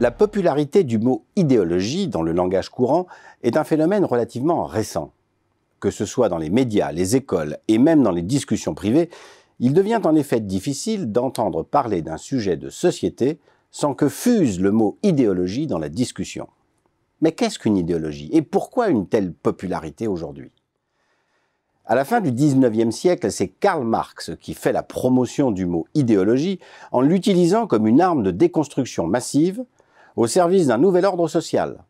La popularité du mot idéologie dans le langage courant est un phénomène relativement récent. Que ce soit dans les médias, les écoles et même dans les discussions privées, il devient en effet difficile d'entendre parler d'un sujet de société sans que fuse le mot idéologie dans la discussion. Mais qu'est-ce qu'une idéologie et pourquoi une telle popularité aujourd'hui À la fin du 19e siècle, c'est Karl Marx qui fait la promotion du mot idéologie en l'utilisant comme une arme de déconstruction massive au service d'un nouvel ordre social.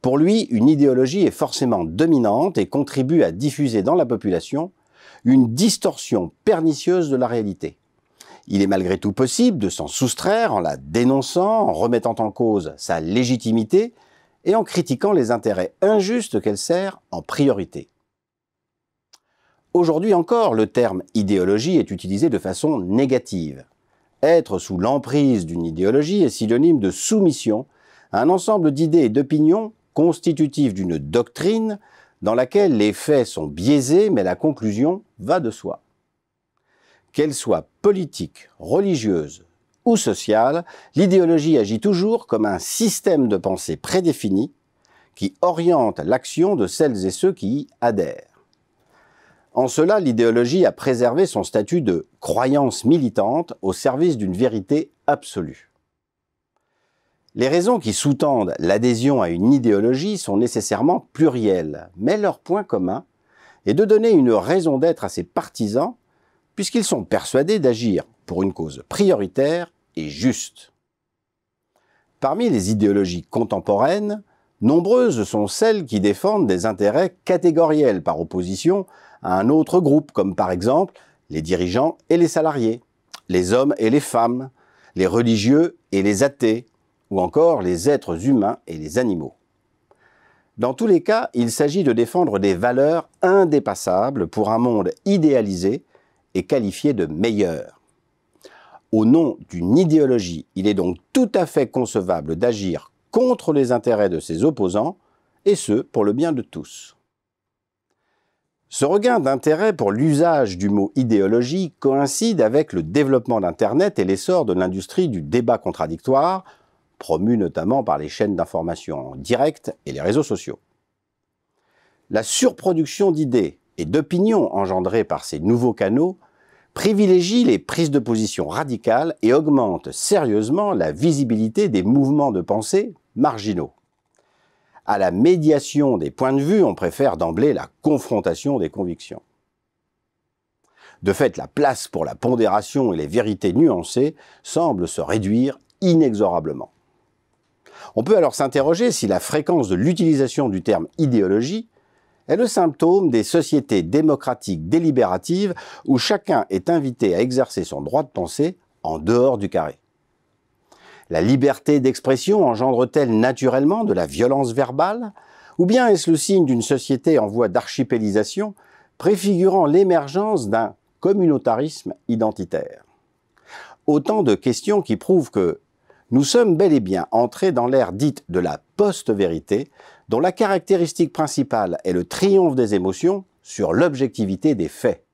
Pour lui, une idéologie est forcément dominante et contribue à diffuser dans la population une distorsion pernicieuse de la réalité. Il est malgré tout possible de s'en soustraire en la dénonçant, en remettant en cause sa légitimité et en critiquant les intérêts injustes qu'elle sert en priorité. Aujourd'hui encore, le terme idéologie est utilisé de façon négative. Être sous l'emprise d'une idéologie est synonyme de soumission à un ensemble d'idées et d'opinions constitutives d'une doctrine dans laquelle les faits sont biaisés mais la conclusion va de soi. Qu'elle soit politique, religieuse ou sociale, l'idéologie agit toujours comme un système de pensée prédéfini qui oriente l'action de celles et ceux qui y adhèrent. En cela, l'idéologie a préservé son statut de croyance militante au service d'une vérité absolue. Les raisons qui sous-tendent l'adhésion à une idéologie sont nécessairement plurielles, mais leur point commun est de donner une raison d'être à ses partisans, puisqu'ils sont persuadés d'agir pour une cause prioritaire et juste. Parmi les idéologies contemporaines, Nombreuses sont celles qui défendent des intérêts catégoriels par opposition à un autre groupe, comme par exemple les dirigeants et les salariés, les hommes et les femmes, les religieux et les athées, ou encore les êtres humains et les animaux. Dans tous les cas, il s'agit de défendre des valeurs indépassables pour un monde idéalisé et qualifié de meilleur. Au nom d'une idéologie, il est donc tout à fait concevable d'agir contre les intérêts de ses opposants, et ce, pour le bien de tous. Ce regain d'intérêt pour l'usage du mot idéologie coïncide avec le développement d'Internet et l'essor de l'industrie du débat contradictoire, promu notamment par les chaînes d'information directes et les réseaux sociaux. La surproduction d'idées et d'opinions engendrées par ces nouveaux canaux privilégie les prises de position radicales et augmente sérieusement la visibilité des mouvements de pensée marginaux. À la médiation des points de vue, on préfère d'emblée la confrontation des convictions. De fait, la place pour la pondération et les vérités nuancées semble se réduire inexorablement. On peut alors s'interroger si la fréquence de l'utilisation du terme idéologie est le symptôme des sociétés démocratiques délibératives où chacun est invité à exercer son droit de penser en dehors du carré. La liberté d'expression engendre-t-elle naturellement de la violence verbale Ou bien est-ce le signe d'une société en voie d'archipélisation, préfigurant l'émergence d'un communautarisme identitaire Autant de questions qui prouvent que nous sommes bel et bien entrés dans l'ère dite de la post-vérité, dont la caractéristique principale est le triomphe des émotions sur l'objectivité des faits.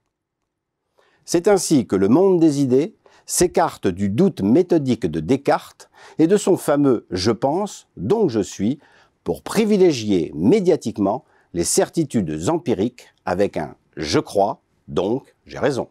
C'est ainsi que le monde des idées, s'écarte du doute méthodique de Descartes et de son fameux je pense, donc je suis, pour privilégier médiatiquement les certitudes empiriques avec un je crois, donc j'ai raison.